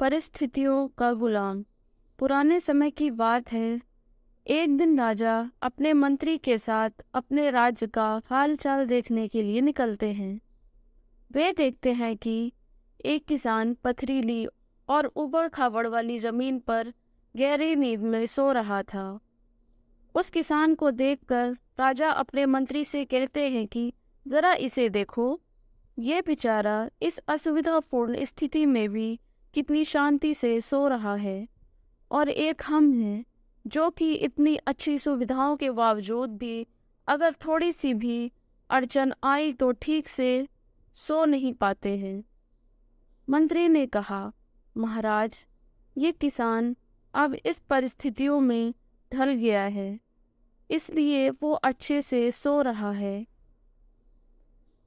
परिस्थितियों का गुलाम पुराने समय की बात है एक दिन राजा अपने मंत्री के साथ अपने राज्य का हालचाल देखने के लिए निकलते हैं वे देखते हैं कि एक किसान पथरीली और उबड़ खाबड़ वाली ज़मीन पर गहरी नींद में सो रहा था उस किसान को देखकर राजा अपने मंत्री से कहते हैं कि ज़रा इसे देखो ये बेचारा इस असुविधापूर्ण स्थिति में भी कितनी शांति से सो रहा है और एक हम हैं जो कि इतनी अच्छी सुविधाओं के बावजूद भी अगर थोड़ी सी भी अड़चन आई तो ठीक से सो नहीं पाते हैं मंत्री ने कहा महाराज ये किसान अब इस परिस्थितियों में ढल गया है इसलिए वो अच्छे से सो रहा है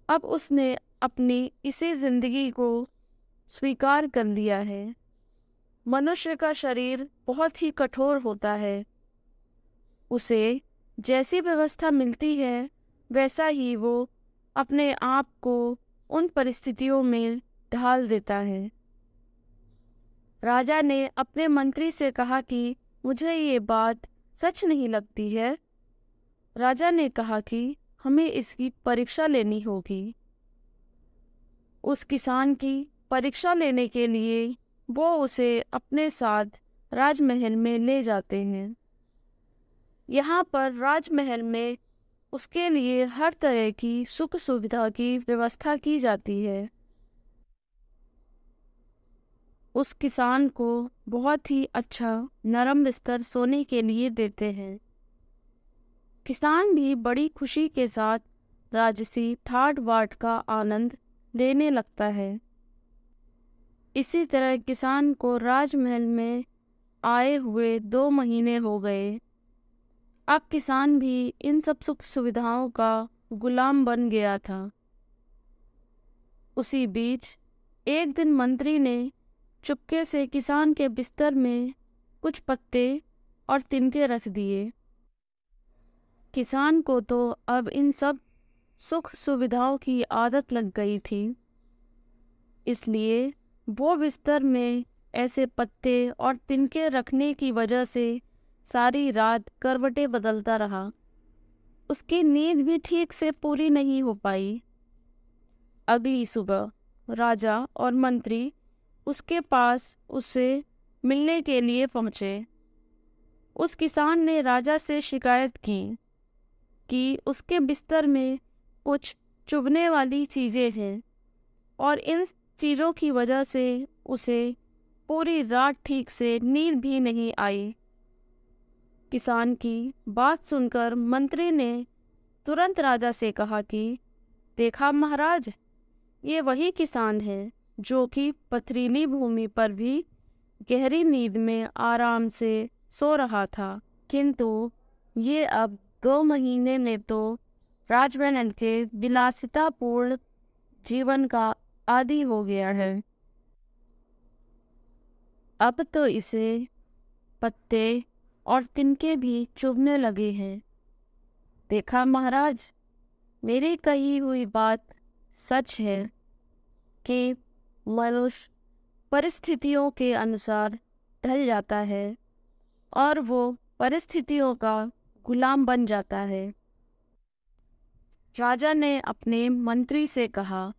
अब उसने अपनी इसी ज़िंदगी को स्वीकार कर लिया है मनुष्य का शरीर बहुत ही कठोर होता है उसे जैसी व्यवस्था मिलती है वैसा ही वो अपने आप को उन परिस्थितियों में ढाल देता है राजा ने अपने मंत्री से कहा कि मुझे ये बात सच नहीं लगती है राजा ने कहा कि हमें इसकी परीक्षा लेनी होगी उस किसान की परीक्षा लेने के लिए वो उसे अपने साथ राजमहल में ले जाते हैं यहाँ पर राजमहल में उसके लिए हर तरह की सुख सुविधा की व्यवस्था की जाती है उस किसान को बहुत ही अच्छा नरम बिस्तर सोने के लिए देते हैं किसान भी बड़ी खुशी के साथ राजसी ठाट वाट का आनंद लेने लगता है इसी तरह किसान को राजमहल में आए हुए दो महीने हो गए अब किसान भी इन सब सुख सुविधाओं का गुलाम बन गया था उसी बीच एक दिन मंत्री ने चुपके से किसान के बिस्तर में कुछ पत्ते और तिनके रख दिए किसान को तो अब इन सब सुख सुविधाओं की आदत लग गई थी इसलिए वो बिस्तर में ऐसे पत्ते और तिनके रखने की वजह से सारी रात करवटें बदलता रहा उसकी नींद भी ठीक से पूरी नहीं हो पाई अगली सुबह राजा और मंत्री उसके पास उससे मिलने के लिए पहुँचे उस किसान ने राजा से शिकायत की कि उसके बिस्तर में कुछ चुभने वाली चीज़ें हैं और इन चीज़ों की वजह से उसे पूरी रात ठीक से नींद भी नहीं आई किसान की बात सुनकर मंत्री ने तुरंत राजा से कहा कि देखा महाराज ये वही किसान है जो कि पथरीली भूमि पर भी गहरी नींद में आराम से सो रहा था किंतु ये अब दो महीने में तो राजमहल के विलासितापूर्ण जीवन का आदि हो गया है अब तो इसे पत्ते और तिनके भी चुभने लगे हैं देखा महाराज मेरी कही हुई बात सच है कि मनुष्य परिस्थितियों के अनुसार ढल जाता है और वो परिस्थितियों का गुलाम बन जाता है राजा ने अपने मंत्री से कहा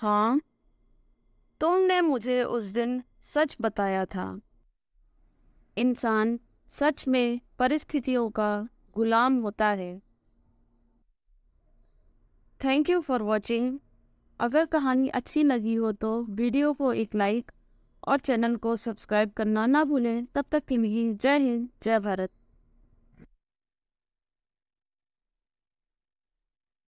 हाँ तुमने मुझे उस दिन सच बताया था इंसान सच में परिस्थितियों का गुलाम होता है थैंक यू फॉर वॉचिंग अगर कहानी अच्छी लगी हो तो वीडियो को एक लाइक और चैनल को सब्सक्राइब करना ना भूलें तब तक के लिए जय हिंद जय भारत